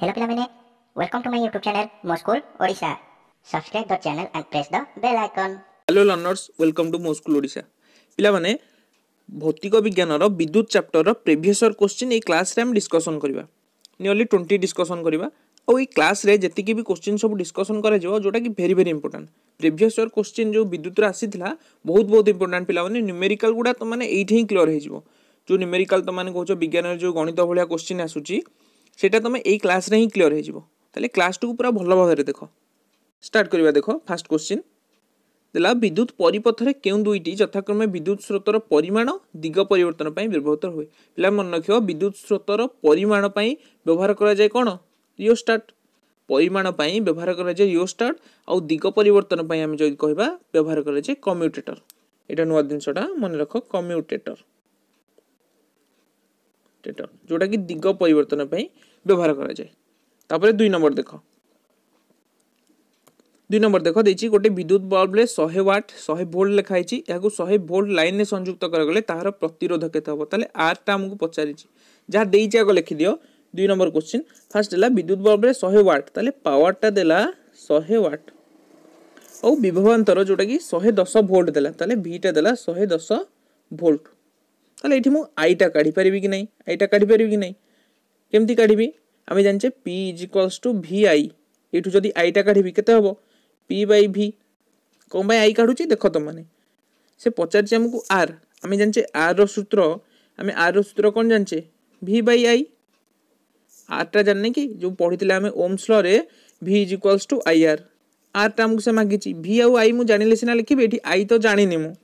Hello Pilamine, welcome to my YouTube channel Moscool Odisha. Subscribe the channel and press the bell icon. Hello learners, welcome to Moscool Odisha. Pilamine, ভৌতিক বিজ্ঞানর বিদ্যুৎ চাপ্টরর প্রিভিয়সর question এই ক্লাসে আমি discussion করা নিয়রলি twenty discussion করা ଆଉ ଏଇ କ୍ଲାସ୍ରେ ଯେତିକି ବି କୋଶ୍ଚିନ୍ ସବୁ ଡିସ୍କସନ୍ କରାଯିବ ଯେଉଁଟାକି very very important previous year question ଯେଉଁ ବିଦ୍ୟୁତରେ ଆସିଥିଲା ବହୁତ ବହୁତ ଇମ୍ପୋର୍ଟାଣ୍ଟ ପିଲାମାନେ ନ୍ୟୁମେରିକାଲ୍ ଗୁଡ଼ା ତୁମମାନେ ଏଇଠି ହିଁ କ୍ଲିୟର୍ ହେଇଯିବ ଯେଉଁ ନ୍ୟୁମେରିକାଲ୍ ତୁମମାନେ କହୁଛ ବିଜ୍ଞାନରେ ଯେଉଁ ଗଣିତ ଭଳିଆ କୋଶ୍ଚିନ୍ ଆସୁଛି সেটা তুমি এই ক্লাসরে ହିଁ କ୍ଲିୟର ହେଇଯିବ ତାହେଲେ କ୍ଲାସ୍ଟିକୁ ପୁରା ଭଲ ଭାବରେ ଦେଖ ଷ୍ଟାର୍ଟ କରିବା ଦେଖ ଫାର୍ଷ୍ଟ କ୍ୱେଶ୍ଚିନ୍ ଦେଲା ବିଦ୍ୟୁତ ପରିପଥରେ କେଉଁ ଦୁଇଟି ଯଥାକ୍ରମେ ବିଦ୍ୟୁତ ସ୍ରୋତର ପରିମାଣ ଦିଗ ପରିବର୍ତ୍ତନ ପାଇଁ ବ୍ୟବହୃତ ହୁଏ ପିଲା ମନେ ରଖିବ ବିଦ୍ୟୁତ ସ୍ରୋତର ପରିମାଣ ପାଇଁ ବ୍ୟବହାର କରାଯାଏ କ'ଣ ରିଓଷ୍ଟାର୍ଟ ପରିମାଣ ପାଇଁ ବ୍ୟବହାର କରାଯାଏ ରିଓଷ୍ଟାର୍ଟ ଆଉ ଦିଗ ପରିବର୍ତ୍ତନ ପାଇଁ ଆମେ ଯଦି କହିବା ବ୍ୟବହାର କରାଯାଏ କମ୍ୟୁଟେଟର এটা নূয়া জিনিসটা মনে রাখ কম্যুটেটর টেটর যেটা কি দিগ পরিবর্তন পাই ব্যবহার করা যায় তারপরে দুই নম্বর দেখো দুই নম্বর দেখ ଦେଇଛି ଗୋଟେ ବିଦ୍ୟୁତ ବଲ୍ବରେ ଶହେ ୱାଟ୍ ଶହେ ଭୋଲ୍ଟ ଲେଖା ହେଇଛି ଏହାକୁ ଶହେ ଭୋଲ୍ଟ ଲାଇନ୍ରେ ସଂଯୁକ୍ତ କରାଗଲେ ତାହାର ପ୍ରତିରୋଧ କେତେ ହେବ ତାହେଲେ ଆର୍ଟା ଆମକୁ ପଚାରିଛି ଯାହା ଦେଇଛି ଆଗ ଲେଖିଦିଅ ଦୁଇ নম্বর কোশ্চিন ফার্স্ট দেলা বিদ্যুৎ বল্বরে শহে ওয়াট তাহলে পাওয়ারটা দেলা শহে ওয়াট ও বিভবান্তর যেটা কি শহে দশ ভোল্ট দেলা তাহলে ভিটা দেলা শহে দশ ভোল্ট তাহলে এটি মু আইটা কাঢ়ি পারিবি কি নাই আইটা কাঢ়ি পারিবি কি নাই କେମିତି କାଢ଼ିବି ଆମେ ଜାଣିଛେ P is equals to V I ଏଇଠୁ ଯଦି ଆଇଟା କାଢ଼ିବି କେତେ ହେବ ପି ବାଇ ଭି କ'ଣ ପାଇଁ ଆଇ କାଢ଼ୁଛି ଦେଖ ତୁମମାନେ ସେ ପଚାରିଛି ଆମକୁ ଆର୍ ଆମେ ଜାଣିଛେ ଆର୍ର ସୂତ୍ର ଆମେ ଆର୍ର ସୂତ୍ର କ'ଣ ଜାଣିଛେ ଭି ବାଇ ଆଇ ଆର୍ଟା ଜାଣିନେ କି ଯେଉଁ ପଢ଼ିଥିଲେ ଆମେ ଓମ୍ସଲରେ V is equals to I R ଆର୍ଟା ଆମକୁ ସେ ମାଗିଛି ଭି ଆଉ ଆଇ ମୁଁ ଜାଣିଲେ ସିନା ଲେଖିବି ଏଠି ଆଇ ତ ଜାଣିନି ମୁଁ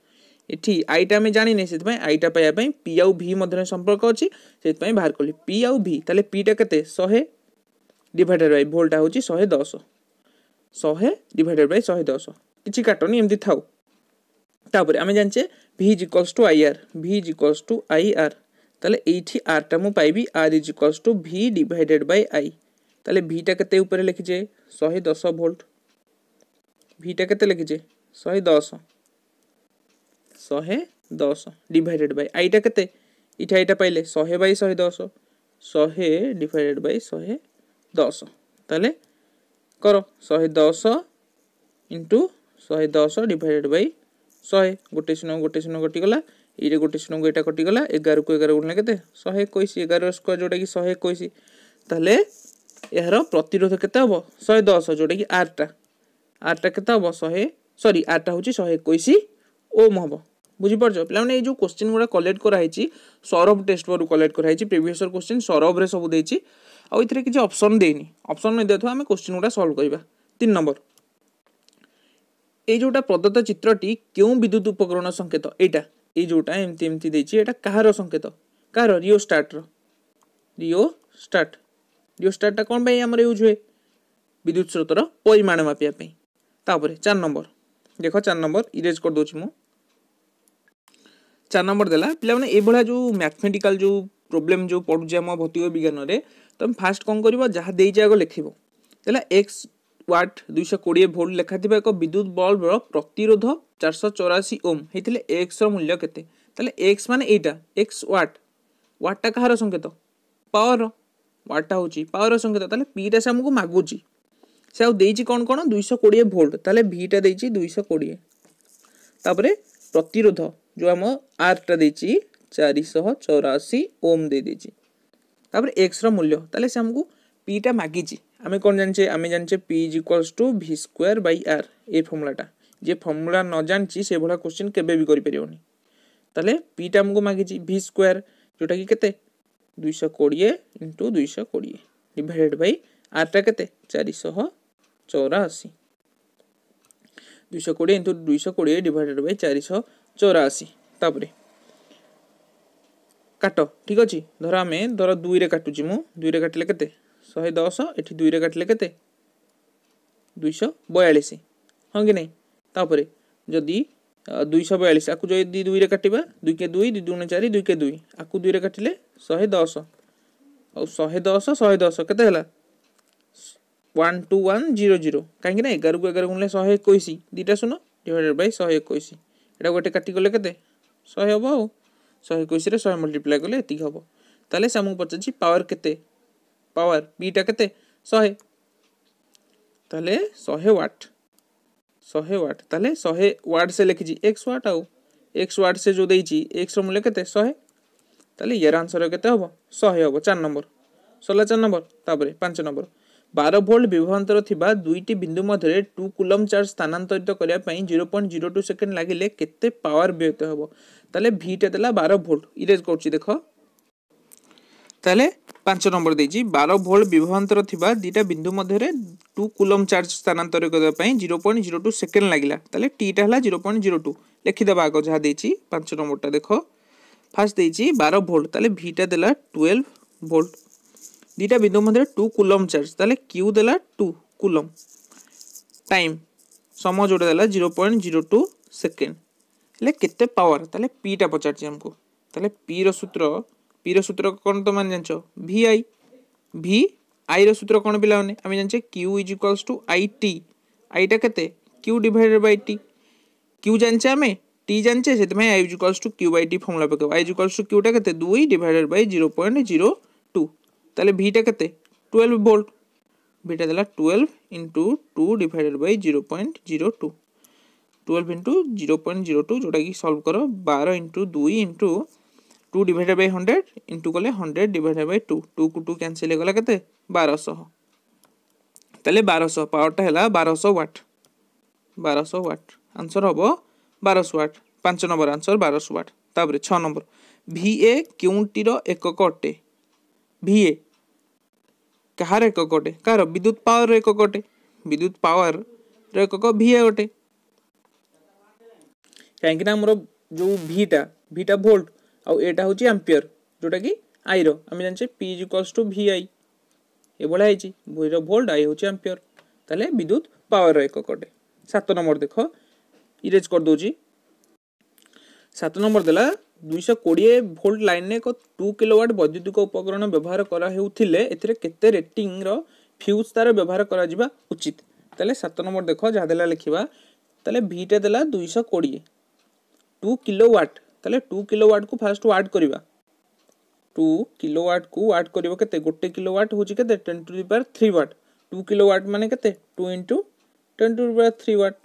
এটি আইটা আমি জানিনি সেইপাই আইটা পাইয়া পি আউ ভি মধ্যে সম্পর্ক অছি সেইপাই বাহার কলি পি আউ ভি তাহলে পিটা কেতে শহে ডিভাইডেড বাই ভোল্টটা হচ্ছে শহে দশ শহে ডিভাইডেড বাই শহে দশ কিছু কাটনি এমতি থাও তাপরে আমি জানছে V is equals to I R V is equals to I R তাহলে এইটি আরটা মু পাইবি R is equals to V divided by I তাহলে ভিটা কেতে উপরে লিখিছে শহে দশ ভোল্ট ভিটা কেতে লিখিছে শহে দশ ଶହେ ଦଶ ଡିଭାଇଡ଼େଡ଼୍ ବାଇ ଆଇଟା କେତେ ଏଇଟା ଏଇଟା ପାଇଲେ ଶହେ ବାଇ ଶହେ ଦଶ ଶହେ ଡିଭାଇଡ଼େଡ଼୍ ବାଇ ଶହେ ଦଶ ତାହେଲେ କର ଶହେ ଦଶ ଇଣ୍ଟୁ ଶହେ ଦଶ ଡିଭାଇଡ଼େଡ଼୍ ବାଇ ଶହେ ଗୋଟେ ଶୂନ ଗୋଟେ ଶୂନ କଟିଗଲା ଏଇଟା ଗୋଟେ ଶୂନକୁ ଏଇଟା କଟିଗଲା ଏଗାରକୁ ଏଗାର ଗୁଣିଲେ କେତେ ଶହେ ଏକୋଇଶ ଏଗାର ସ୍କୋୟାର ଯେଉଁଟାକି ଶହେ ଏକୋଇଶ ତାହେଲେ ଏହାର ପ୍ରତିରୋଧ କେତେ ହେବ ଶହେ ଦଶ ଯେଉଁଟାକି ଆର୍ଟା ଆର୍ଟା କେତେ ହେବ ଶହେ ସରି ଆର୍ଟା ହେଉଛି ଶହେ ଏକୋଇଶ ଓମ୍ ହେବ ବୁଝିପାରୁଛ ପିଲାମାନେ ଏଇ ଯେଉଁ କୋଶ୍ଚିନ୍ ଗୁଡ଼ା କଲେକ୍ଟ କରାହେଇଛି ସୌରଭ ଟେଷ୍ଟ ପରୁ କଲେକ୍ଟ କରାହେଇଛି ପ୍ରିଭିୟସ୍ ଇୟର୍ କୋଶ୍ଚିନ୍ ସୌରଭରେ ସବୁ ଦେଇଛି ଆଉ ଏଥିରେ କିଛି ଅପସନ୍ ଦେଇନି ଅପସନ୍ ନେଇ ଦେଉଥିବା ଆମେ କୋଶ୍ଚିନ୍ ଗୁଡ଼ା ସଲ୍ଭ କରିବା ତିନି ନମ୍ବର ଏଇ ଯେଉଁଟା ପ୍ରଦତ୍ତ ଚିତ୍ରଟି କେଉଁ ବିଦ୍ୟୁତ ଉପକରଣ ସଙ୍କେତ ଏଇଟା ଏଇ ଯେଉଁଟା ଏମିତି ଏମିତି ଦେଇଛି ଏଇଟା କାହାର ସଙ୍କେତ କାହାର ରିଓ ଷ୍ଟାର୍ଟର ରିଓ ଷ୍ଟାର୍ଟ ରିଓ ଷ୍ଟାର୍ଟଟା କ'ଣ ପାଇଁ ଆମର ୟୁଜ୍ ହୁଏ ବିଦ୍ୟୁତ ସ୍ରୋତର ପରିମାଣ ମାପିବା ପାଇଁ ତାପରେ ଚାରି ନମ୍ବର ଦେଖ ଚାରି ନମ୍ବର ଇରେଜ୍ କରିଦେଉଛି ମୁଁ ଚାରି ନମ୍ବର ଦେଲା ପିଲାମାନେ ଏଇଭଳିଆ ଯେଉଁ ମ୍ୟାଥମେଟିକାଲ ଯେଉଁ ପ୍ରୋବ୍ଲେମ୍ ଯେଉଁ ପଡ଼ୁଛି ଆମ ଭୌତିକ ବିଜ୍ଞାନରେ ତୁମେ ଫାଷ୍ଟ କ'ଣ କରିବ ଯାହା ଦେଇଛି ଆଗ ଲେଖିବ ଦେଲା ଏକ୍ସ ୱାଟ୍ ଦୁଇଶହ କୋଡ଼ିଏ ଭୋଲ୍ଟ ଲେଖାଥିବା ଏକ ବିଦ୍ୟୁତ ବଲ୍ବର ପ୍ରତିରୋଧ ଚାରିଶହ ଚଉରାଅଶୀ ଓମ୍ ହେଇଥିଲେ ଏକ୍ସର ମୂଲ୍ୟ କେତେ ତାହେଲେ ଏକ୍ସ ମାନେ ଏଇଟା ଏକ୍ସ ୱାଟ୍ ୱାଟ୍ଟା କାହାର ସଂକେତ ପାୱାରର ୱାଟ୍ଟା ହେଉଛି ପାୱାରର ସଂକେତ ତାହେଲେ ପିଟା ସେ ଆମକୁ ମାଗୁଛି ସେ ଆଉ ଦେଇଛି କ'ଣ କ'ଣ ଦୁଇଶହ କୋଡ଼ିଏ ଭୋଲ୍ଟ ତାହେଲେ ଭିଟା ଦେଇଛି ଦୁଇଶହ କୋଡ଼ିଏ ତାପରେ ପ୍ରତିରୋଧ जो आम आरटा देती चारिशह चौराशी ओम दे তারপরে এক্সর মূল্য তাহলে সে আমাকে পিটা মাগিছি আমি কোন জানছে আমি জানছে P is equals to V square by R এই ফর্মুলাটা যে ফর্মুলা ন জানছি সেভাবে কোশ্চিন কেবে বি করিপারিবনি তাহলে পিটা আমাকে মাগিছি ভি স্কোয়ার যেটা কি কেতে দুইশহ কোড়িয়ে ইন্টু দুইশহ কোড়িয়ে ডিভাইডেড বাই আরটা কেতে চারিশহ চৌরাশি দুইশহ কোড়িয়ে ইন্টু দুইশহ কোড়িয়ে ডিভাইডেড বাই চারিশহ ଚଉରାଅଶୀ ତାପରେ କାଟ ଠିକ ଅଛି ଧର ଆମେ ଧର ଦୁଇରେ କାଟୁଛି ମୁଁ ଦୁଇରେ କାଟିଲେ କେତେ ଶହେ ଦଶ ଏଠି ଦୁଇରେ କାଟିଲେ କେତେ ଦୁଇଶହ ବୟାଳିଶ ହଁ କି ନାହିଁ ତାପରେ ଯଦି ଦୁଇଶହ ବୟାଳିଶ ଆକୁ ଯଦି ଦୁଇରେ କାଟିବା ଦୁଇ କେ ଦୁଇ ଦୁଇ ଦୁଇ ଚାରି ଦୁଇ କେ ଦୁଇ ଆକୁ ଦୁଇରେ କାଟିଲେ ଶହେ ଦଶ ଆଉ ଶହେ ଦଶ ଶହେ ଦଶ କେତେ ହେଲା one two one zero zero କାହିଁକିନା ଏଗାରକୁ ଏଗାର ଗୁଣିଲେ ଶହେ ଏକୋଇଶ ଦୁଇଟା ଶୂନ ଡିଭାଇଡ଼େଡ଼୍ ବାଇ ଶହେ ଏକୋଇଶ यहाँ गोटे काटिगले के शहे हम आओ शहे एक शहे मल्टीप्लाए कले ये हम तेल से आमको पचार पावर के पावर बीटा के शहे तेज़े शहे व्वाट शहे व्वाट तेल शहे व्वाट से लिखी एक्स व्वाट आओ एक्स व्वाट से जो देती एक्स मूल्य के शहे तेल ईर आंसर के शहे हम चार नंबर सोलह चार नंबर तापर पाँच नंबर ବାର ଭୋଲ୍ଟ ବିଭବାନ୍ତର ଥିବା ଦୁଇଟି ବିନ୍ଦୁ ମଧ୍ୟରେ ଟୁ କୁଲମ୍ ଚାର୍ଜ ସ୍ଥାନାନ୍ତରିତ କରିବା ପାଇଁ zero point zero two second ଲାଗିଲେ କେତେ ପାୱାର ବ୍ୟୟିତ ହେବ ତାହେଲେ ଭିଟା ଦେଲା ବାର ଭୋଲ୍ଟ ଇରେଜ୍ କରୁଛି ଦେଖ ତାହେଲେ ପାଞ୍ଚ ନମ୍ବର ଦେଇଛି ବାର ଭୋଲ୍ଟ ବିଭବାନ୍ତର ଥିବା ଦୁଇଟା ବିନ୍ଦୁ ମଧ୍ୟରେ ଟୁ କୁଲମ୍ ଚାର୍ଜ ସ୍ଥାନାନ୍ତରିତ କରିବା ପାଇଁ zero point zero two second ଲାଗିଲା ତାହେଲେ ଟିଟା ହେଲା ଜିରୋ ପଏଣ୍ଟ ଜିରୋ ଟୁ ଲେଖିଦେବା ଆଗ ଯାହା ଦେଇଛି ପାଞ୍ଚ ନମ୍ବରଟା ଦେଖ ফার্স্ট দিয়েছি বারো ভোল্ট তাহলে ভিটা দেলা টুয়েলভ ভোল্ট দুইটা বিন্দু মধ্যে টু কুলম চার্জ তাহলে কিউ দেলা টু কুলম টাইম সময় যেটা দেলা zero point zero two second ହେଲେ କେତେ ପାୱାର ତାହେଲେ ପିଟା ପଚାରିଛି ଆମକୁ ତାହେଲେ ପିର ସୂତ୍ର ପିର ସୂତ୍ର କ'ଣ ତୁମେ ଜାଣିଛ ଭି ଆଇ ଭି ଆଇର ସୂତ୍ର କ'ଣ ପିଲାମାନେ ଆମେ ଜାଣିଛେ Q is equals to I T ଆଇଟା କେତେ Q divided by T Q ଜାଣିଛେ ଆମେ টি জানছে সেপাই I is equals to Q by T formula পকাব আই ইজ ইকালস টু কিউটা কেতে দুই divided by zero point zero তাহলে ভিটা কেতে টুয়েলভ ভোল্ট ভিটা দিলা twelve into two divided by zero point zero two twelve into zero point zero two যেটা কি সলভ করো বারো ইন্টু দুই into two divided by hundred into কলে hundred divided by two two কু টু ক্যানসেল হয়ে গেল কেতে বারোশহ তাহলে বারোশহ পাওয়ারটা হল বারোশ ওয়াট বারোশ ওয়াট আনসর হব বারোশ ওয়াট পাঁচ নম্বর আনসর বারোশ ওয়াট তাপরে ছ নম্বর ভিএ কেউটির একক অটে भी है କାହାର ଏକକ ଅଟେ କାହାର ବିଦ୍ୟୁତ ପାୱାର ଏକକ ଅଟେ ବିଦ୍ୟୁତ ପାୱାରର ଏକକ ଭି ଏ ଅଟେ କାହିଁକିନା ଆମର ଯେଉଁ ଭିଟା ଭିଟା ଭୋଲ୍ଟ ଆଉ ଏଟା ହେଉଛି ଆମ୍ପିୟର ଯେଉଁଟାକି ଆଇର ଆମେ ଜାଣିଛେ P is equals to V I ଏଭଳିଆ ହେଇଛି ଭିର ଭୋଲ୍ଟ ଆଇ ହେଉଛି ଆମ୍ପିୟର ତାହେଲେ ବିଦ୍ୟୁତ ପାୱାରର ଏକକ ଅଟେ ସାତ ନମ୍ବର ଦେଖ ଇରେଜ୍ କରିଦେଉଛି ସାତ ନମ୍ବର ଦେଲା ଦୁଇଶହ କୋଡ଼ିଏ ଭୋଲ୍ଟ ଲାଇନ୍ରେ ଏକ ଟୁ କିଲୋୱାଟ୍ ବୈଦ୍ୟୁତିକ ଉପକରଣ ବ୍ୟବହାର କରାହେଉଥିଲେ ଏଥିରେ କେତେ ରେଟିଂର ଫ୍ୟୁଜ୍ ତା'ର ବ୍ୟବହାର କରାଯିବା ଉଚିତ ତାହେଲେ ସାତ ନମ୍ବର ଦେଖ ଯାହା ଦେଲା ଲେଖିବା ତାହେଲେ ଭିଟା ଦେଲା ଦୁଇଶହ କୋଡ଼ିଏ ଟୁ କିଲୋୱାଟ୍ ତାହେଲେ ଟୁ କିଲୋୱାଟ୍କୁ ଫାର୍ଷ୍ଟ ୱାଟ୍ କରିବା ଟୁ କିଲୋୱାଟ୍କୁ ୱାଟ୍ କରିବ କେତେ ଗୋଟେ କିଲୋୱାଟ୍ ହେଉଛି କେତେ ten to the power three watt two kilowatt ମାନେ କେତେ two into ten to the power three watt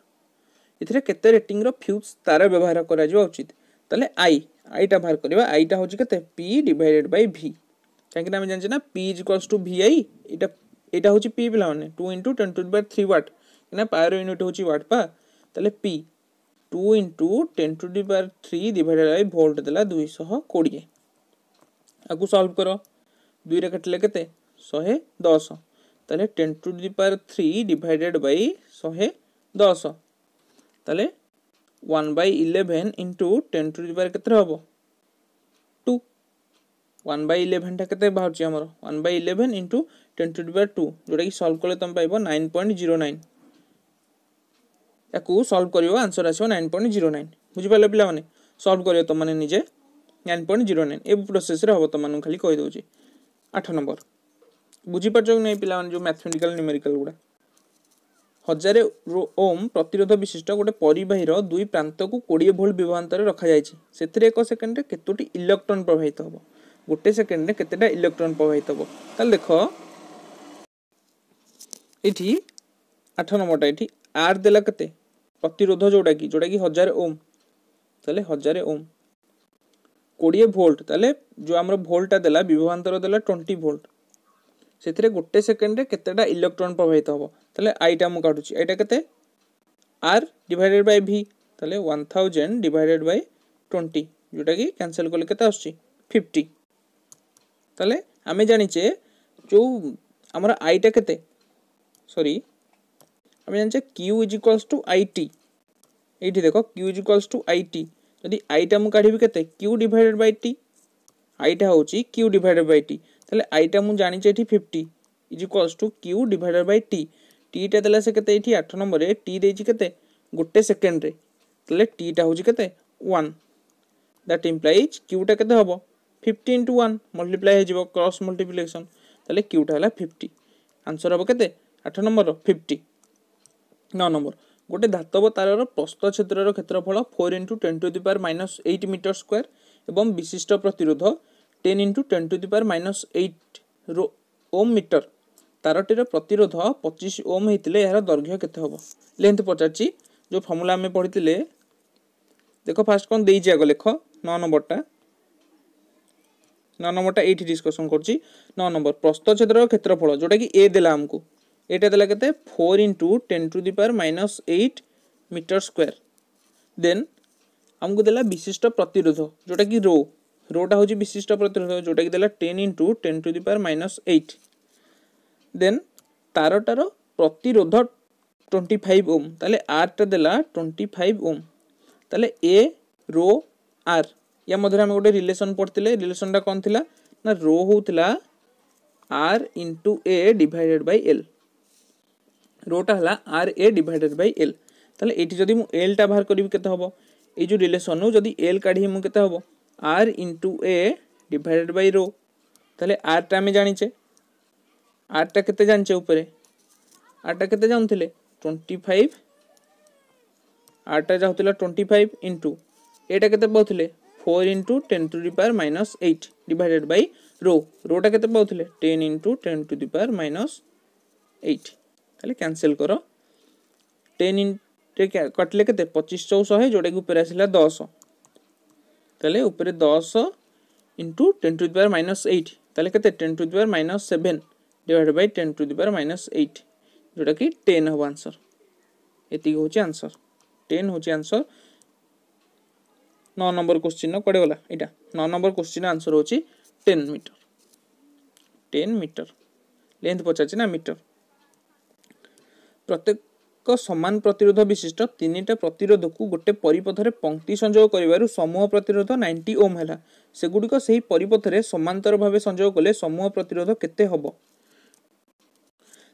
ଏଥିରେ କେତେ ରେଟିଂର ଫ୍ୟୁଜ୍ ତା'ର ବ୍ୟବହାର କରାଯିବା ଉଚିତ तेल आई आईटा बाहर करवा आईटा हूँ कैसे पी डिडेड बै भि कहीं आम ना पी इज्कल्स टू भि आई ये यहाँ हूँ पी पे two into ten to the three watt क्या पायर यूनिट हूँ व्वाट पा तेल P two into ten to the three divided by volt दे दुईश कोड़े आपको सल्व कर दुई रेटे के शहे दस तेल ten to power three divided by शहे दस तेल one by eleven into ten to the power কেতে হব টু ওয়ান বাই ইলেভেনটা কেতে বাহুছি আমার one by eleven into ten to the power two যেটাকি সলভ কলে তুমি পাইব নাইন পয়েন্ট জিরো নাইন ତାକୁ ସଲ୍ଭ କରିବ ଆନ୍ସର୍ ଆସିବ ନାଇନ୍ ପଏଣ୍ଟ ଜିରୋ ନାଇନ୍ ବୁଝିପାରିଲେ ପିଲାମାନେ ସଲ୍ଭ କରିବ ତୁମମାନେ ନିଜେ ନାଇନ୍ ପଏଣ୍ଟ ଜିରୋ ନାଇନ୍ ଏ ପ୍ରୋସେସ୍ରେ ହେବ ତୁମମାନଙ୍କୁ ଖାଲି କହିଦେଉଛି ଆଠ ନମ୍ବର ବୁଝିପାରୁଛ କି ନାହିଁ ପିଲାମାନେ ଯେଉଁ ମ୍ୟାଥମେଟିକାଲ୍ ନ୍ୟୁମେରିକାଲ୍ ଗୁଡ଼ା ହଜାରେ ଓମ୍ ପ୍ରତିରୋଧ ବିଶିଷ୍ଟ ଗୋଟେ ପରିବାହୀର ଦୁଇ ପ୍ରାନ୍ତକୁ କୋଡ଼ିଏ ଭୋଲ୍ଟ ବିଭବାନ୍ତରେ ରଖାଯାଇଛି ସେଥିରେ ଏକ ସେକେଣ୍ଡରେ କେତୋଟି ଇଲେକ୍ଟ୍ରନ୍ ପ୍ରବାହିତ ହେବ ଗୋଟେ ସେକେଣ୍ଡରେ କେତେଟା ଇଲେକ୍ଟ୍ରନ୍ ପ୍ରବାହିତ ହେବ ତାହେଲେ ଦେଖ ଏଠି ଆଠ ନମ୍ବରଟା ଏଠି ଆର୍ ଦେଲା କେତେ ପ୍ରତିରୋଧ ଯେଉଁଟାକି ଯେଉଁଟାକି ହଜାରେ ଓମ୍ ତାହେଲେ ହଜାରେ ଓମ୍ କୋଡ଼ିଏ ଭୋଲ୍ଟ ତାହେଲେ ଯେଉଁ ଆମର ଭୋଲ୍ଟଟା ଦେଲା ବିଭବାନ୍ତର ଦେଲା ଟ୍ୱେଣ୍ଟି ଭୋଲ୍ଟ ସେଥିରେ ଗୋଟେ ସେକେଣ୍ଡରେ କେତେଟା ଇଲେକ୍ଟ୍ରନ୍ ପ୍ରବାହିତ ହେବ ତାହେଲେ ଆଇଟା ମୁଁ କାଟୁଛି ଏଇଟା କେତେ ଆର୍ ଡିଭାଇଡେଡ଼ ବାଇ ଭି ତାହେଲେ one thousand divided by twenty ଯେଉଁଟାକି କ୍ୟାନସେଲ୍ କଲେ କେତେ ଆସୁଛି ଫିଫ୍ଟି ତାହେଲେ ଆମେ ଜାଣିଛେ ଯେଉଁ ଆମର ଆଇଟା କେତେ ସରି ଆମେ ଜାଣିଛେ Q is equals to I T ଏଇଠି ଦେଖ Q is equals to I T ଯଦି ଆଇଟା ମୁଁ କାଢ଼ିବି କେତେ କ୍ୟୁ ଡିଭାଇଡେଡ଼ ବାଇ ଟି ଆଇଟା ହେଉଛି କ୍ୟୁ ଡିଭାଇଡେଡ଼ ବାଇ ଟି ତାହେଲେ ଆଇଟା ମୁଁ ଜାଣିଛି ଏଠି fifty is equals to Q divided by T ଟିଟା ଦେଲା ସେ କେତେ ଏଠି ଆଠ ନମ୍ବରରେ ଟି ଦେଇଛି କେତେ ଗୋଟେ ସେକେଣ୍ଡରେ ତାହେଲେ ଟିଟା ହେଉଛି କେତେ ୱାନ୍ ଦ୍ୟାଟ୍ ଇମ୍ପ୍ଲାଇଜ୍ କ୍ୟୁଟା କେତେ ହେବ ଫିଫ୍ଟି ଇଣ୍ଟୁ ୱାନ୍ ମଲ୍ଟିପ୍ଲାଏ ହେଇଯିବ କ୍ରସ୍ ମଲ୍ଟିପ୍ଲିକେସନ୍ ତାହେଲେ କ୍ୟୁଟା ହେଲା ଫିଫ୍ଟି ଆନ୍ସର୍ ହେବ କେତେ ଆଠ ନମ୍ବରର ଫିଫ୍ଟି ନଅ ନମ୍ବର ଗୋଟେ ଧାତବ ତାରର ପ୍ରସ୍ତଛେଦ୍ରର କ୍ଷେତ୍ରଫଳ four into ten to the power minus eight meter square ଏବଂ ବିଶିଷ୍ଟ ପ୍ରତିରୋଧ ten into ten to the power minus eight rho ohm metre ତାରଟିର ପ୍ରତିରୋଧ ପଚିଶ ଓମ୍ ହେଇଥିଲେ ଏହାର ଦୈର୍ଘ୍ୟ କେତେ ହେବ ଲେନ୍ଥ ପଚାରିଛି ଯେଉଁ ଫର୍ମୁଲା ଆମେ ପଢ଼ିଥିଲେ ଦେଖ ଫାର୍ଷ୍ଟ କ'ଣ ଦେଇଛି ଆଗ ଲେଖ ନଅ ନମ୍ବରଟା ନଅ ନମ୍ବରଟା ଏଇଠି ଡିସ୍କସନ୍ କରୁଛି ନଅ ନମ୍ବର ପ୍ରସ୍ତଛେଦର କ୍ଷେତ୍ରଫଳ ଯେଉଁଟାକି ଏ ଦେଲା ଆମକୁ ଏଇଟା ଦେଲା କେତେ four into ten to the power minus eight meter square then ଆମକୁ ଦେଲା ବିଶିଷ୍ଟ ପ୍ରତିରୋଧ ଯେଉଁଟାକି ରୋ রোটা হচ্ছে বিশিষ্ট প্রতিনিধিত্ব যেটা কি দেলা ten into ten to the power minus eight then তারটার প্রতিরোধ টোয়েন্টি ফাইভ ওম তাহলে আরটা দেলা টোয়েন্টি ফাইভ ওম তাহলে এ রো আর ইয়া মধ্যে আমি গোটে রিলেসন পড়লে রিলেসনটা কম লা না রো হোলা R into A divided by L রোটা হল আর এ ডিভাইডেড বাই এল তাহলে এটি যদি মু এলটা বাহার করি কেতে হব এই যে রিলেসন যদি এল কাঢ়ি মু কেতে হব R into A divided by rho তাহলে আরটা আমি জানিছে আরটা কেতে জানিছে উপরে আরটা কেতে জানুলে টোয়েন্টি ফাইভ আরটা যাওয়া টোয়েন্টি ফাইভ ইন্টু এটা কেতে পাওলে four into ten to the power minus eight divided by rho রোটা কেতে পাওলে ten into ten to the power minus eight তাহলে ক্যানসেল কর টেন ইন কাটলে কেতে পঁচিশ চৌ শহে যোটাকি উপরে আসলা দশ তাহলে উপরে দশ into ten to the power minus eight তাহলে কেতে ten to the power minus seven divide by ten to the power minus eight जोटा कि टेन हम आंसर ये हूँ आंसर टेन हूँ आंसर नौ नंबर क्वेश्चन कड़े गला यहाँ नौ नंबर क्वेश्चन आंसर हूँ ten meter ten meter length पचार ना मीटर प्रत्येक ଏକ ସମାନ ପ୍ରତିରୋଧ ବିଶିଷ୍ଟ ତିନିଟା ପ୍ରତିରୋଧକୁ ଗୋଟିଏ ପରିପଥରେ ପଙ୍କ୍ତି ସଂଯୋଗ କରିବାରୁ ସମୂହ ପ୍ରତିରୋଧ ନାଇଣ୍ଟି ଓମ୍ ହେଲା ସେଗୁଡ଼ିକ ସେହି ପରିପଥରେ ସମାନ୍ତର ଭାବେ ସଂଯୋଗ କଲେ ସମୂହ ପ୍ରତିରୋଧ କେତେ ହେବ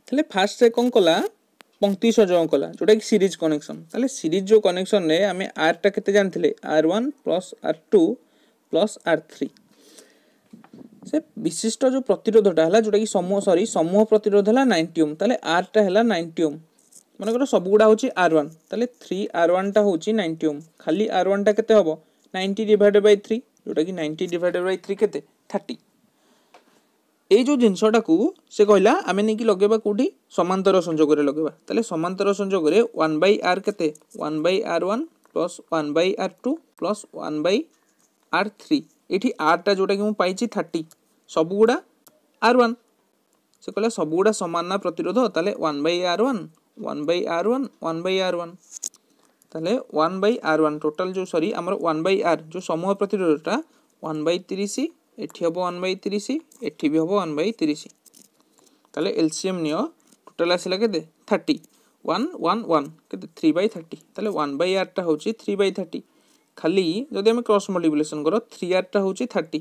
ତାହେଲେ ଫାର୍ଷ୍ଟ ସେ କ'ଣ କଲା ପଙ୍କ୍ତି ସଂଯୋଗ କଲା ଯେଉଁଟାକି ସିରିଜ୍ କନେକ୍ସନ୍ ତାହେଲେ ସିରିଜ୍ ଯେଉଁ କନେକ୍ସନ୍ରେ ଆମେ ଆର୍ଟା କେତେ ଜାଣିଥିଲେ R one plus R two plus R three ସେ ବିଶିଷ୍ଟ ଯେଉଁ ପ୍ରତିରୋଧଟା ହେଲା ଯେଉଁଟାକି ସମୂହ ସରି ସମୂହ ପ୍ରତିରୋଧ ହେଲା ନାଇଣ୍ଟି ଓମ୍ ତାହେଲେ ଆର୍ଟା ହେଲା ନାଇଣ୍ଟି ଓମ୍ মনেকর সবগুড়া হচ্ছে আর ওয়ান তাহলে থ্রি আর ওয়ানটা হচ্ছে নাইনটি ওম খালি আর ওয়ানটা কেতে হব নাইনটি ডিভাইডেড বাই থ্রি ଯେଉଁଟା କି ନାଇଣ୍ଟି ଡିଭାଇଡେଡ୍ ବାଇ ଥ୍ରୀ କେତେ ଥାର୍ଟି ଏଇ ଯେଉଁ ଜିନିଷଟାକୁ ସେ କହିଲା ଆମେ ନେଇକି ଲଗେଇବା କେଉଁଠି ସମାନ୍ତର ସଂଯୋଗରେ ଲଗେଇବା ତାହେଲେ ସମାନ୍ତର ସଂଯୋଗରେ ୱାନ୍ ବାଇ ଆର୍ କେତେ one by R one plus one by R two plus one by R three ଏଇଠି ଆର୍ଟା ଯେଉଁଟାକି ମୁଁ ପାଇଛି ଥାର୍ଟି ସବୁଗୁଡ଼ା ଆର୍ ୱାନ୍ ସେ କହିଲା ସବୁଗୁଡ଼ା ସମାନ ନା ପ୍ରତିରୋଧ ତାହେଲେ one by R one one by R one one by R one তাহলে one by R one total ଯେଉଁ ସରି ଆମର ୱାନ୍ ବାଇ ଆର୍ ଯେଉଁ ସମୂହ ପ୍ରତିରୋଧଟା ୱାନ୍ ବାଇ ତିରିଶ ଏଠି ହେବ ୱାନ୍ ବାଇ ତିରିଶ ଏଠି ବି ହେବ ୱାନ୍ ବାଇ ତିରିଶ ତାହେଲେ ଏଲ୍ସିଏମ୍ ନିଅ ଟୋଟାଲ୍ ଆସିଲା କେତେ ଥାର୍ଟି ୱାନ୍ ୱାନ୍ ୱାନ୍ କେତେ ଥ୍ରୀ ବାଇ ଥାର୍ଟି ତାହେଲେ ୱାନ୍ ବାଇ ଆର୍ଟା ହେଉଛି ଥ୍ରୀ ବାଇ ଥାର୍ଟି ଖାଲି ଯଦି ଆମେ କ୍ରସ୍ ମଲ୍ଟିପ୍ଲିକେସନ୍ କର ଥ୍ରୀ ଆର୍ଟା ହେଉଛି ଥାର୍ଟି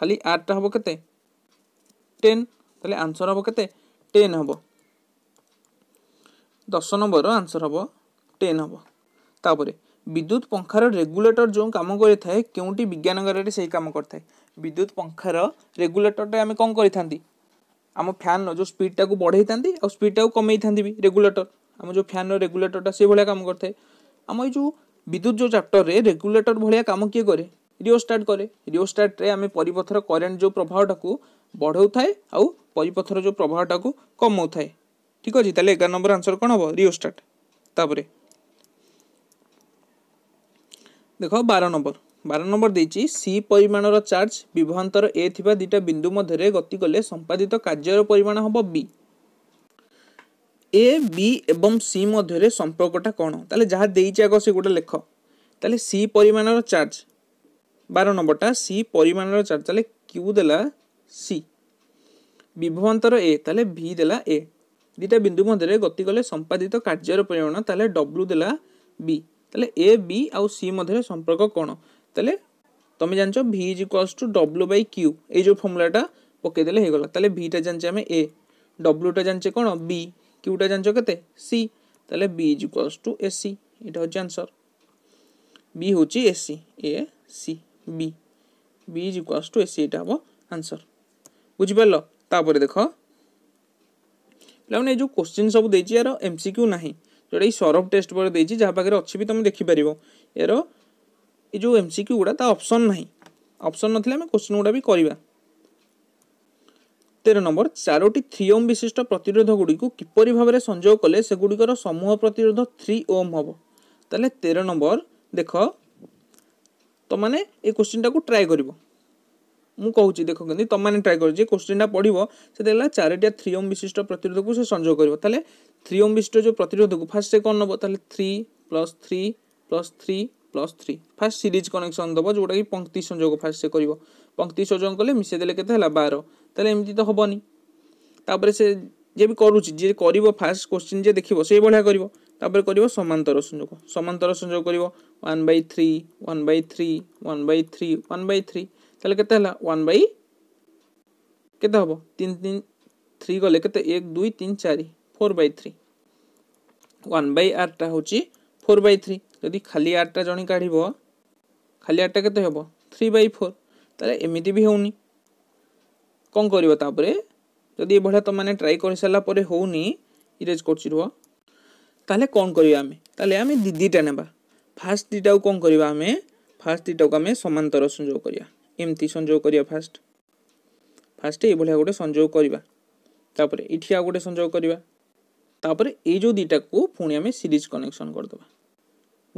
ଖାଲି ଆର୍ଟା ହେବ କେତେ ଟେନ୍ ତାହେଲେ ଆନ୍ସର୍ ହେବ କେତେ ଟେନ୍ ହେବ ଦଶ ନମ୍ବରର ଆନ୍ସର୍ ହେବ ଟେନ୍ ହେବ ତାପରେ ବିଦ୍ୟୁତ ପଙ୍ଖାର ରେଗୁଲେଟର ଯେଉଁ କାମ କରିଥାଏ କେଉଁଟି ବିଜ୍ଞାନଗାରରେ ସେହି କାମ କରିଥାଏ ବିଦ୍ୟୁତ ପଙ୍ଖାର ରେଗୁଲେଟରଟା ଆମେ କ'ଣ କରିଥାନ୍ତି ଆମ ଫ୍ୟାନ୍ର ଯେଉଁ ସ୍ପିଡ଼୍ଟାକୁ ବଢ଼େଇଥାନ୍ତି ଆଉ ସ୍ପିଡ଼୍ଟାକୁ କମେଇଥାନ୍ତି ବି ରେଗୁଲେଟର ଆମ ଯେଉଁ ଫ୍ୟାନ୍ର ରେଗୁଲେଟରଟା ସେଇଭଳିଆ କାମ କରିଥାଏ ଆମ ଏଇ ଯେଉଁ ବିଦ୍ୟୁତ ଯେଉଁ ଚାପ୍ଟରରେ ରେଗୁଲେଟର ଭଳିଆ କାମ କିଏ କରେ ରିଓଷ୍ଟାର୍ଟ କରେ ରିଓଷ୍ଟାର୍ଟରେ ଆମେ ପରିପଥର କରେଣ୍ଟ ଯେଉଁ ପ୍ରବାହଟାକୁ ବଢ଼ାଉଥାଏ ଆଉ ପରିପଥର ଯେଉଁ ପ୍ରବାହଟାକୁ କମାଉଥାଏ ঠিক আছে তাহলে এগারো নম্বর আনসর কোণ হব রিওস্টাট তাপরে দেখ বার নম্বর বার নম্বর দিয়েছি সি পরিমাণর চার্জ বিভ্রান্তর এ থিবা দুইটা বিন্দু মধ্যে গতি কলে সম্পাদিত কার্যর পরিমাণ হব বি এ বি এবং সি মধ্যে সম্পর্কটা কোণ তাহলে যা দিয়েছি আগ সে গোটে লেখ তাহলে সি পরিমাণর চার্জ বার নম্বরটা সি পরিমাণর চার্জ তাহলে কিউ দেলা সি বিভ্রান্তর এ তাহলে ভি দেলা এ দুইটা বিন্দু মধ্যে গতি কলে সম্পাদিত কার্যর পরিমাণ তাহলে ডব্লু দেলা বি তাহলে এ বি আউ সি মধ্যে সম্পর্ক কোণ তাহলে তুমি জানছ V is equals to W by Q এই যে ফর্মুলাটা পকাই দেলে হয়ে গলা তাহলে ভিটা জানছে আমি এ ডব্লুটা জানছে কোণ বি কিউটা জানছ কেতে সি তাহলে B is equals to A C এটা হচ্ছে আনসর বি হচ্ছে A C A C B B is equals to A C এটা হব আনসর বুঝিপারল তাপরে দেখ ପିଲାମାନେ ଏଇ ଯେଉଁ କୋଶ୍ଚିନ୍ ସବୁ ଦେଇଛି ଏହାର ଏମ୍ ସି କ୍ୟୁ ନାହିଁ ଯେଉଁଟା ଏଇ ସୌରଭ ଟେଷ୍ଟ ବୋର୍ଡ଼ ଦେଇଛି ଯାହା ପାଖରେ ଅଛି ବି ତୁମେ ଦେଖିପାରିବ ଏହାର ଏଇ ଯେଉଁ ଏମ୍ ସି କ୍ୟୁ ଗୁଡ଼ା ତା ଅପସନ୍ ନାହିଁ ଅପସନ୍ ନଥିଲେ ଆମେ କୋଶ୍ଚିନ୍ ଗୁଡ଼ା ବି କରିବା ତେର ନମ୍ବର ଚାରୋଟି ଥ୍ରୀ ଓମ୍ ବିଶିଷ୍ଟ ପ୍ରତିରୋଧ ଗୁଡ଼ିକୁ କିପରି ଭାବରେ ସଂଯୋଗ କଲେ ସେଗୁଡ଼ିକର ସମୂହ ପ୍ରତିରୋଧ ଥ୍ରୀ ଓମ୍ ହେବ ତାହେଲେ ତେର ନମ୍ବର ଦେଖ ତମାନେ ଏ କୋଶ୍ଚିନ୍ଟାକୁ ଟ୍ରାଏ କରିବ म कि देखि ताई गर्छ कसिन पढिब सेला चारिटा ओम विशिष्ट प्रतिरोधक संयो 3 ओम विशिष्ट जो प्रतिरोधक फास्टे कन् नै three plus three plus three plus three first series connection दोबे जोटा कि पङ्क्ति संयो से क्यो पङ्क्ति संयुग कले मिसिल केत होला बार त हेन ति फास्ट क्वि जे देखियो सडिया समार सं समार संइ three one by three one by three one by three তাহলে কেতে হলো ওয়ান বাই কেতে ହେବ তিন তিন থ্রি গলে কেতে এক দুই তিন চারি four by three one by আটটা হচ্ছে ফোর বাই থ্রি যদি খালি আটটা জনে কাঢ়িব খালি আটটা কেতে হব থ্রি বাই ফোর তাহলে এমিতি বি হেউনি কম করব তাপরে যদি এভাবে তোমাকে ট্রাই করে সারা পরে হোনি ইরেজ করছি রুহ তাহলে কম করা আমি তাহলে আমি দিদিটা নেবা ফার্স্ট দিটাও কম করা আমি ফার্স্ট দিটাকে আমি সমান্তর সংযোগ করিয়া ଏମିତି ସଂଯୋଗ କରିବା ଫାଷ୍ଟ ଫାଷ୍ଟ ଏଇଭଳିଆ ଗୋଟେ ସଂଯୋଗ କରିବା ତାପରେ ଏଠି ଆଉ ଗୋଟେ ସଂଯୋଗ କରିବା ତାପରେ ଏଇ ଯେଉଁ ଦୁଇଟାକୁ ପୁଣି ଆମେ ସିରିଜ୍ କନେକ୍ସନ୍ କରିଦେବା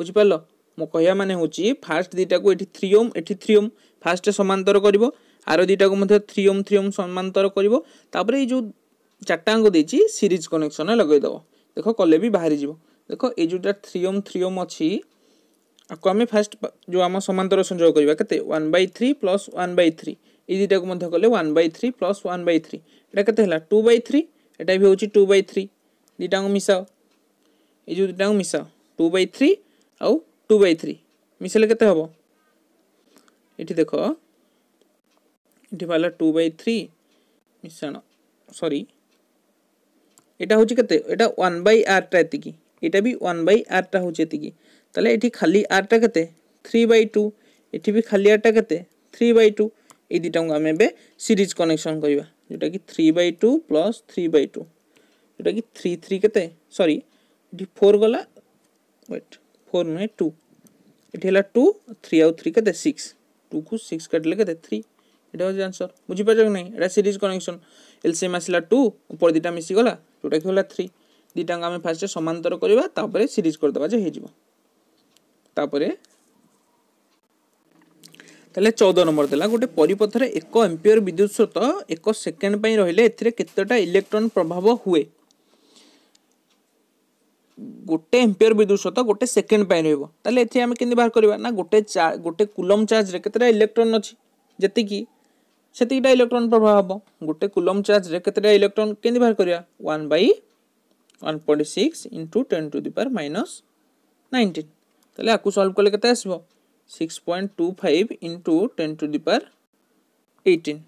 ବୁଝିପାରିଲ ମୋ କହିବା ମାନେ ହେଉଛି ଫାଷ୍ଟ ଦୁଇଟାକୁ ଏଠି ଥ୍ରୀ ଓମ୍ ଏଠି ଥ୍ରୀ ଓମ୍ ଫାଷ୍ଟ ସମାନ୍ତର କରିବ ଆର ଦୁଇଟାକୁ ମଧ୍ୟ ଥ୍ରୀ ଓମ୍ ଥ୍ରୀ ଓମ୍ ସମାନ୍ତର କରିବ ତାପରେ ଏଇ ଯେଉଁ ଚାରିଟାଙ୍କ ଦେଇଛି ସିରିଜ୍ କନେକ୍ସନ୍ରେ ଲଗେଇଦେବ ଦେଖ କଲେ ବି ବାହାରିଯିବ ଦେଖ ଏଇ ଯେଉଁଟା ଥ୍ରୀ ଓମ୍ ଥ୍ରୀ ଓମ୍ ଅଛି आपको आम फास्ट जो आम सामांतर संयोग करवा के by three plus one by three दुईटा को कले one by three plus one by three एटा के टू बै थ्री एटा भी हूँ टू बै थ्री दुईटा को मिसाओ ये दुटा को मिसाओ टू बै थ्री आउ टू बै थ्री मिसाइले के हम ये देख ये बाहर टू बै थ्री मिशाण सरी यहाँ हूँ के वन बै आरटा ये भी वन बै आरटा हूँ ये তাহলে এটি খালি আটটা কেতে থ্রি বাই টু এটি বি খালি আটটা কেতে থ্রি বাই টু এই দুইটাকে আমি এবার সিরিজ কনেকশন করবা যেটা কি three by two plus three by two যেটা কি থ্রি থ্রি কেতে সরি এটি ফোর গলা ওয়েট ফোর নয় টু এটি হল টু থ্রি আউ থ্রি কেতে সিক্স টু কু সিক্স কাটলে কেতে থ্রি এটা হচ্ছে আনসর বুঝিপারছ কি না এটা সিরিজ কনেকশন এলসিএম আসলে টু উপরে দুইটা মিশিগলা থ্রি ହେଲା আমি ফার্স্টে সমান্তর করবা তারপরে সিরিজ করে ସିରିଜ୍ যে হয়ে যাব ତାପରେ ତାହେଲେ ଚଉଦ ନମ୍ବର ଦେଲା ଗୋଟେ ପରିପଥରେ ଏକ ଏମ୍ପିୟର ବିଦ୍ୟୁତ ସ୍ରୋତ ଏକ ସେକେଣ୍ଡ ପାଇଁ ରହିଲେ ଏଥିରେ କେତେଟା ଇଲେକ୍ଟ୍ରନ୍ ପ୍ରଭାବ ହୁଏ ଗୋଟେ ଏମ୍ପିୟର ବିଦ୍ୟୁତ ସ୍ରୋତ ଗୋଟେ ସେକେଣ୍ଡ ପାଇଁ ରହିବ ତାହେଲେ ଏଠି ଆମେ କେମିତି ବାହାର କରିବା ନା ଗୋଟେ ଗୋଟେ କୁଲମ୍ ଚାର୍ଜରେ କେତେଟା ଇଲେକ୍ଟ୍ରନ୍ ଅଛି ଯେତିକି ସେତିକିଟା ଇଲେକ୍ଟ୍ରନ୍ ପ୍ରଭାବ ହେବ ଗୋଟେ କୁଲମ୍ ଚାର୍ଜରେ କେତେଟା ଇଲେକ୍ଟ୍ରନ୍ କେମିତି ବାହାର କରିବା one by one point six into ten to the power minus nineteen তাহলে আকু সলভ কলে কেতে আসব six point two five into ten to the power eighteen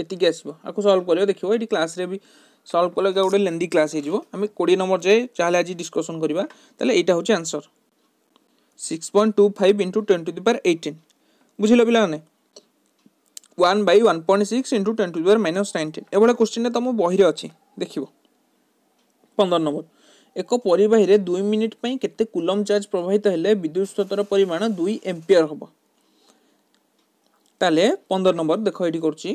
এটিকি আসব আকু সলভ কলে দেখব এটি ক্লাসে বি সলভ কলে গোটে লেন্দি ক্লাস হয়ে যাব আমি কোড়িয়ে নম্বর যাই চাইলে আজ ডিসকসন করা তাহলে এইটা হচ্ছে answer six point two five into ten to the power eighteen বুঝিল পিলা মানে one by one point six into ten to the power minus nineteen এভাবে কোশ্চিনটা তুম বহিরে অছি দেখিব পনেরো নম্বর ଏକ ପରିବାହୀରେ ଦୁଇ ମିନିଟ୍ ପାଇଁ କେତେ କୁଲମ୍ ଚାର୍ଜ ପ୍ରବାହିତ ହେଲେ ବିଦ୍ୟୁତ ସ୍ରୋତର ପରିମାଣ ଦୁଇ ଏମ୍ପିୟର ହେବ ତାହେଲେ ପନ୍ଦର ନମ୍ବର ଦେଖ ଏଇଠି କରୁଛି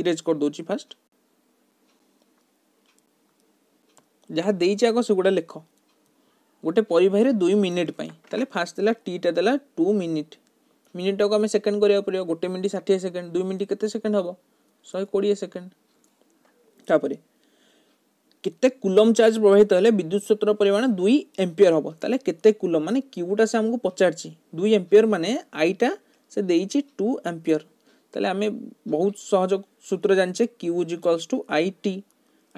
ଇରେଜ୍ କରିଦେଉଛି ଫାଷ୍ଟ ଯାହା ଦେଇଛି ଆଗ ସେଗୁଡ଼ା ଲେଖ ଗୋଟେ ପରିବାହୀରେ ଦୁଇ ମିନିଟ୍ ପାଇଁ ତାହେଲେ ଫାଷ୍ଟ ଦେଲା ଟିଟା ଦେଲା ଟୁ ମିନିଟ୍ ମିନିଟ୍ଟାକୁ ଆମେ ସେକେଣ୍ଡ କରିବାକୁ ପଡ଼ିବ ଗୋଟେ ମିନିଟ୍ ଷାଠିଏ ସେକେଣ୍ଡ ଦୁଇ ମିନିଟ୍ କେତେ ସେକେଣ୍ଡ ହେବ ଶହେ କୋଡ଼ିଏ ସେକେଣ୍ଡ ତାପରେ কেতে কুলম চার্জ প্রবাহিত হলে বিদ্যুৎ স্রোতর পরিমাণ দুই এম্পিয়ার হব তাহলে কেতে কুলম মানে কিউটা সে আমাকে পচারছি দুই এম্পিয়ার মানে আইটা সে দিয়েছি টু এম্পিয়ার তাহলে আমি বহু সহজ সূত্র জানছে Q is equals to I T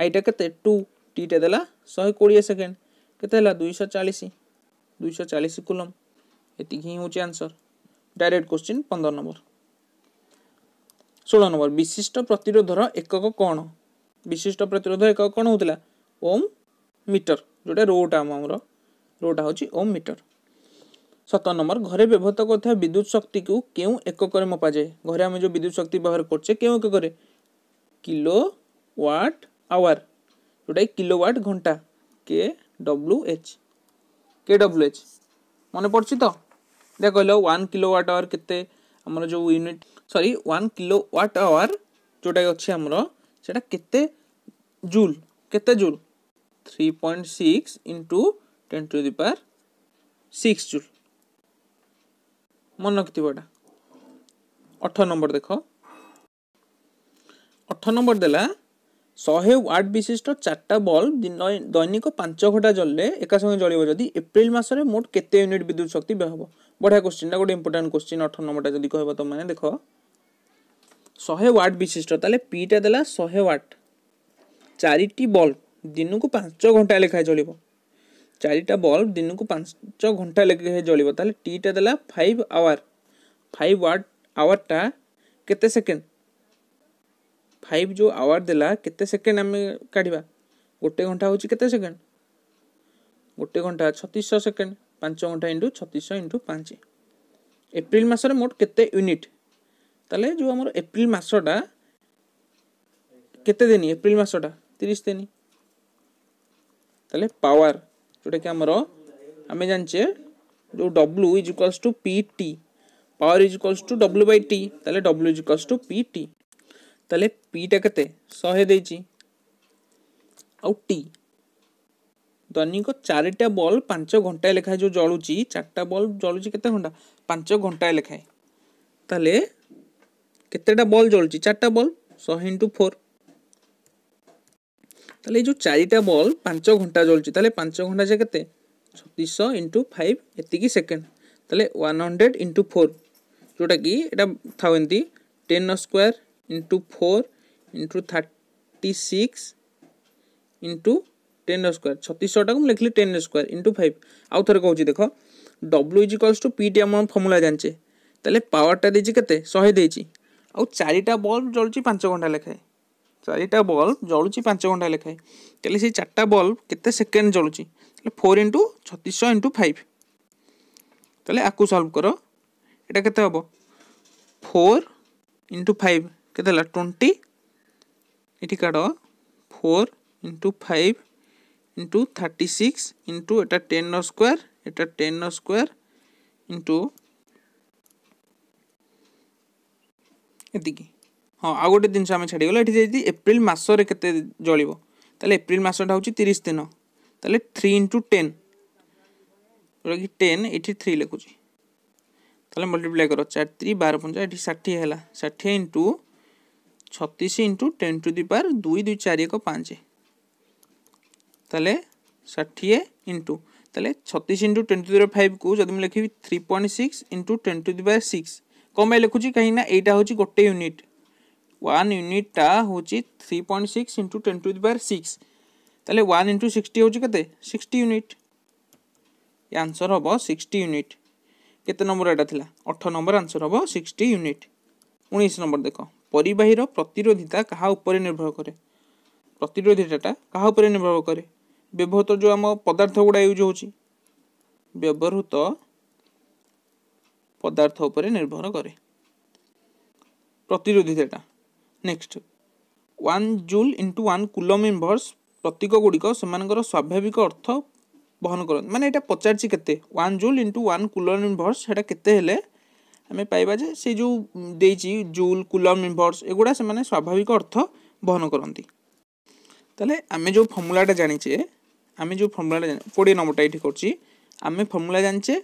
আইটা কেতে টু টিটা দেলা শহে কোড়িয়ে সেকেন্ড কেতে হল দুইশ চাশ দুইশ চাশ কুলম এটি হি হচ্ছে আনসর ডাইরেক্ট কোশ্চিন পনেরো নম্বর ষোল নম্বর বিশিষ্ট প্রতিরোধর একক কোণ ବିଶିଷ୍ଟ ପ୍ରତିରୋଧ ଏକକ କ'ଣ ହେଉଥିଲା ଓମ୍ ମିଟର ଯେଉଁଟା ରୋଟା ଆମର ରୋଟା ହେଉଛି ଓମ୍ ମିଟର ସତର ନମ୍ବର ଘରେ ବ୍ୟବହୃତ କରୁଥିବା ବିଦ୍ୟୁତ ଶକ୍ତିକୁ କେଉଁ ଏକକରେ ମପାଯାଏ ଘରେ ଆମେ ଯେଉଁ ବିଦ୍ୟୁତ ଶକ୍ତି ବ୍ୟବହାର କରୁଛେ କେଉଁ ଏକକରେ କିଲୋ ୱାଟ୍ ଆୱାର ଯେଉଁଟାକି କିଲୋ ୱାଟ୍ ଘଣ୍ଟା K W H K W H ମନେ ପଡ଼ୁଛି ତ ଦେଖ କହିଲ ୱାନ୍ କିଲୋ ୱାଟ୍ ଆୱାର କେତେ ଆମର ଯେଉଁ unit sorry one kilowatt hour ଯେଉଁଟାକି ଅଛି ଆମର সেটা কেতে জুল কেতে joule three point six into ten to the power six joule মনে রাখি এটা অঠর নম্বর দেখ অঠর নম্বর দেলা ଶହେ ୱାଟ୍ ବିଶିଷ୍ଟ ଚାରିଟା ବଲ୍ବ ଦୈନିକ ପାଞ୍ଚ ଘଣ୍ଟା ଜଳିଲେ ଏକା ସଙ୍ଗେ ଜଳିବ ଯଦି ଏପ୍ରିଲ ମାସରେ ମୋଟ କେତେ ୟୁନିଟ୍ ବିଦ୍ୟୁତ ଶକ୍ତି ହେବ ବଢ଼ିଆ କୋଶ୍ଚିନ୍ଟା ଗୋଟେ ଇମ୍ପୋର୍ଟାଣ୍ଟ କୋଶ୍ଚିନ୍ ଅଠର ନମ୍ବରଟା ଯଦି କହିବ ତୁମମାନେ ଦେଖ ଶହେ ୱାଟ୍ ବିଶିଷ୍ଟ ତାହେଲେ ପିଟା ଦେଲା ଶହେ ୱାଟ୍ ଚାରିଟି ବଲ୍ବ ଦିନକୁ ପାଞ୍ଚ ଘଣ୍ଟା ଲେଖାଏଁ ଜଳିବ ଚାରିଟା ବଲ୍ବ ଦିନକୁ ପାଞ୍ଚ ଘଣ୍ଟା ଲେଖାଏଁ ଜଳିବ ତାହେଲେ ଟିଟା ଦେଲା ଫାଇଭ୍ ଆୱାର ଫାଇଭ୍ ୱାଟ୍ ଆୱାରଟା କେତେ ସେକେଣ୍ଡ ଫାଇଭ୍ ଯେଉଁ ଆୱାର ଦେଲା କେତେ ସେକେଣ୍ଡ ଆମେ କାଢ଼ିବା ଗୋଟେ ଘଣ୍ଟା ହେଉଛି କେତେ ସେକେଣ୍ଡ ଗୋଟେ ଘଣ୍ଟା ଛତିଶଶହ ସେକେଣ୍ଡ ପାଞ୍ଚ ଘଣ୍ଟା ଇଣ୍ଟୁ ଛତିଶଶହ ଇଣ୍ଟୁ ପାଞ୍ଚ ଏପ୍ରିଲ ମାସରେ ମୋଟ କେତେ ୟୁନିଟ୍ ତାହେଲେ ଯେଉଁ ଆମର ଏପ୍ରିଲ ମାସଟା କେତେ ଦିନ ଏପ୍ରିଲ ମାସଟା ତିରିଶ ଦିନ ତାହେଲେ ପାୱାର ଯେଉଁଟାକି ଆମର ଆମେ ଜାଣିଛେ ଯେଉଁ W is equals to P T power is equals to W by T ତାହେଲେ W is equals to P T ତାହେଲେ ପିଟା କେତେ ଶହେ ଦେଇଛି ଆଉ ଟି ଧୋନିଙ୍କ ଚାରିଟା ବଲ୍ ପାଞ୍ଚ ଘଣ୍ଟାଏ ଲେଖାଏଁ ଯେଉଁ ଜଳୁଛି ଚାରିଟା ବଲ୍ ଜଳୁଛି କେତେ ଘଣ୍ଟା ପାଞ୍ଚ ଘଣ୍ଟାଏ ଲେଖାଏଁ ତାହେଲେ କେତେଟା ବଲ୍ ଜଳୁଛି ଚାରିଟା ବଲ୍ ଶହେ ଇଣ୍ଟୁ ଫୋର୍ ତାହେଲେ ଏଇ ଯେଉଁ ଚାରିଟା ବଲ୍ ପାଞ୍ଚ ଘଣ୍ଟା ଜଳୁଛି ତାହେଲେ ପାଞ୍ଚ ଘଣ୍ଟା ଯେ କେତେ ଛତିଶଶହ ଇଣ୍ଟୁ ଫାଇଭ୍ ଏତିକି ସେକେଣ୍ଡ ତାହେଲେ ୱାନ୍ ହଣ୍ଡ୍ରେଡ଼ ଇଣ୍ଟୁ ଫୋର୍ ଯେଉଁଟାକି ଏଇଟା ଥାଉ ଏମିତି ten square into four into thirty six into ten square ଛତିଶଶହଟାକୁ ମୁଁ ଲେଖିଲି ଟେନ୍ ସ୍କୋୟାର ଇଣ୍ଟୁ ଫାଇଭ୍ ଆଉ ଥରେ କହୁଛି ଦେଖ ଡବ୍ଲ୍ୟୁ ଇଜିକଲ୍ସ ଟୁ ପିଟି ଆମ ଫର୍ମୁଲା ଜାଣିଛେ ତାହେଲେ ପାୱାରଟା ଦେଇଛି କେତେ ଶହେ ଦେଇଛି ଆଉ ଚାରିଟା ବଲ୍ବ ଜଳୁଛି ପାଞ୍ଚ ଘଣ୍ଟା ଲେଖାଏଁ ଚାରିଟା ବଲ୍ବ ଜଳୁଛି ପାଞ୍ଚ ଘଣ୍ଟା ଲେଖାଏଁ ତାହେଲେ ସେଇ ଚାରିଟା ବଲ୍ବ କେତେ ସେକେଣ୍ଡ ଜଳୁଛି ତାହେଲେ ଫୋର୍ ଇଣ୍ଟୁ ଛତିଶଶହ ଇଣ୍ଟୁ ଫାଇଭ୍ ତାହେଲେ ଆକୁ ସଲ୍ଭ କର ଏଇଟା କେତେ ହେବ ଫୋର୍ ଇଣ୍ଟୁ ଫାଇଭ୍ କେତେ ହେଲା ଟ୍ୱେଣ୍ଟି ଏଠି କାଢ଼ four into five into thirty six into এটা টেন স্কোয়ার এটা টেন ସ୍କୋୟାର ଇଣ୍ଟୁ ଏତିକି ହଁ ଆଉ ଗୋଟେ ଜିନିଷ ଆମେ ଛାଡ଼ିଗଲୁ ଏଠି ଯଦି ଏପ୍ରିଲ ମାସରେ କେତେ ଜଳିବ ତାହେଲେ ଏପ୍ରିଲ ମାସଟା ହେଉଛି ତିରିଶ ଦିନ ତାହେଲେ ଥ୍ରୀ ଇଣ୍ଟୁ ଟେନ୍ ଯେଉଁଟାକି ଟେନ୍ ଏଠି ଥ୍ରୀ ଲେଖୁଛି ତାହେଲେ ମଲ୍ଟିପ୍ଲାଏ କର ଚାରି ବାର ପଞ୍ଚା ଏଠି ଷାଠିଏ ହେଲା ଷାଠିଏ ଇଣ୍ଟୁ ଛତିଶ into ten to the power ଦୁଇ ଦୁଇ ଚାରି ଏକ ପାଞ୍ଚ ତାହେଲେ ଷାଠିଏ ଇଣ୍ଟୁ ତାହେଲେ ଛତିଶ into ten to the power ଫାଇଭ୍କୁ ଯଦି ମୁଁ ଲେଖିବି three point six into ten to the power six कौन मैं लिखुची कहीं यहाँ हूँ गोटे यूनिट वन यूनिटा हूँ three point six into ten to power six तेल वन इंटू सिक्सटी हूँ के सिक्सटी यूनिट ये आंसर हम सिक्सटी यूनिट केते नंबर एटा थिला 8 नंबर आंसर हम 60 यूनिट 19 नंबर देखो परिवाहीर प्रतिरोधिता क्या ऊपर निर्भर करे प्रतिरोधिताटा कहा निर्भर करे व्यवहृत जो आम पदार्थ गुड़ा यूज होची ପଦାର୍ଥ ଉପରେ ନିର୍ଭର କରେ ପ୍ରତିରୋଧିତାଟା next one joule into one coulomb inverse ପ୍ରତୀକ ଗୁଡ଼ିକ ସେମାନଙ୍କର ସ୍ୱାଭାବିକ ଅର୍ଥ ବହନ କରନ୍ତି ମାନେ ଏଇଟା ପଚାରିଛି କେତେ one joule into one coulomb inverse ସେଇଟା କେତେ ହେଲେ ଆମେ ପାଇବା ଯେ ସେ ଯେଉଁ ଦେଇଛି ଜୁଲ୍ କୁଲମ୍ ଇନଭର୍ସ ଏଗୁଡ଼ା ସେମାନେ ସ୍ୱାଭାବିକ ଅର୍ଥ ବହନ କରନ୍ତି ତାହେଲେ ଆମେ ଯେଉଁ ଫର୍ମୁଲାଟା ଜାଣିଛେ ଆମେ ଯେଉଁ ଫର୍ମୁଲାଟା ଜାଣି କୋଡ଼ିଏ ନମ୍ବରଟା ଏଇଠି କରୁଛି ଆମେ ଫର୍ମୁଲା ଜାଣିଛେ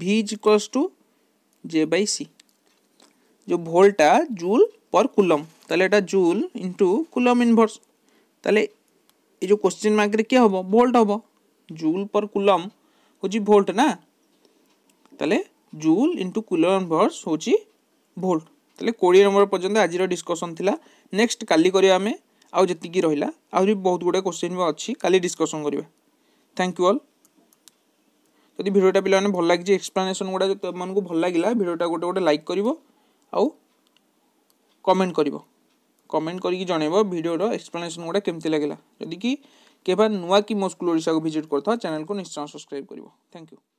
V is equals to J by C যে ভোল্টটা জুল পর কুলম তাহলে এটা জুল ইন্টু কুলম ইনভর্স তাহলে এই যে কোশ্চিন মার্করে কি হব ভোল্ট হব জুল পর কুলম হচ্ছে ভোল্ট না তাহলে জুল ইন্টু কুলম ইনভর্স হচ্ছে ভোল্ট তাহলে কোড়িয়ে নম্বর পর্যন্ত আজির ডিসকসন লা নেক্সট কালি করিবা আমি আউ যেতিকি রহিলা আহুরি বহুত গুড়ে কোশ্চিন অছি কালি ডিসকসন করিবা থ্যাংক ইউ অল যদি ভিডিওটা ପିଲାମାନେ ଭଲ ଲାଗିଛି ଏକ୍ସପ୍ଲାନେସନ୍ ଗୁଡ଼ା ଯଦି ତୁମମାନଙ୍କୁ ଭଲ ଲାଗିଲା ଭିଡ଼ିଓଟା ଗୋଟେ ଗୋଟେ ଲାଇକ୍ କରିବ ଆଉ କମେଣ୍ଟ କରିବ କମେଣ୍ଟ କରିକି ଜଣାଇବ ଭିଡ଼ିଓର ଏକ୍ସପ୍ଲାନେସନ୍ ଗୁଡ଼ା କେମିତି ଲାଗିଲା ଯଦି କି କେବେ ନୂଆ କି ମୋ ସ୍କୁଲ ଓଡ଼ିଶାକୁ ଭିଜିଟ୍ କରିଥାଅ ଚ୍ୟାନେଲକୁ ନିଶ୍ଚୟ ସବସ୍କ୍ରାଇବ୍ କରିବ ଥ୍ୟାଙ୍କ ୟୁ